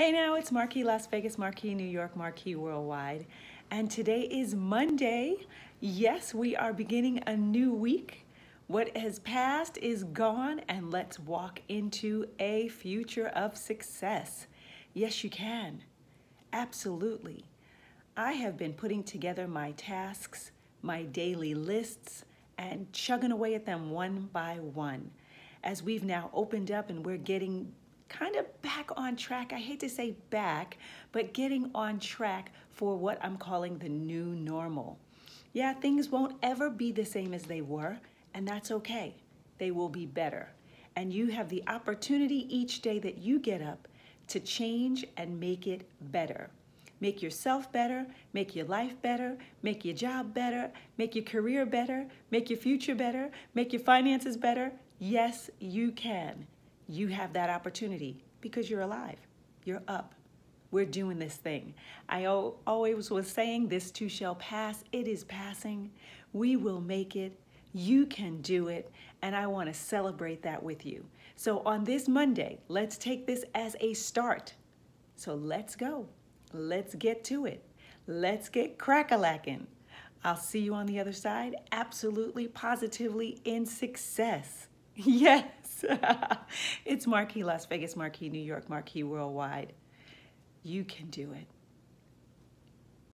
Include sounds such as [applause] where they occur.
Hey now, it's Marquee Las Vegas, Marquee New York, Marquee Worldwide. And today is Monday. Yes, we are beginning a new week. What has passed is gone, and let's walk into a future of success. Yes, you can. Absolutely. I have been putting together my tasks, my daily lists, and chugging away at them one by one. As we've now opened up and we're getting kind of back on track. I hate to say back, but getting on track for what I'm calling the new normal. Yeah, things won't ever be the same as they were, and that's okay. They will be better. And you have the opportunity each day that you get up to change and make it better. Make yourself better, make your life better, make your job better, make your career better, make your future better, make your finances better. Yes, you can you have that opportunity because you're alive. You're up. We're doing this thing. I always was saying this too shall pass. It is passing. We will make it. You can do it. And I want to celebrate that with you. So on this Monday, let's take this as a start. So let's go. Let's get to it. Let's get crackalacking. I'll see you on the other side, absolutely, positively in success. [laughs] Yes. [laughs] it's Marquee Las Vegas, Marquee New York, Marquee Worldwide. You can do it.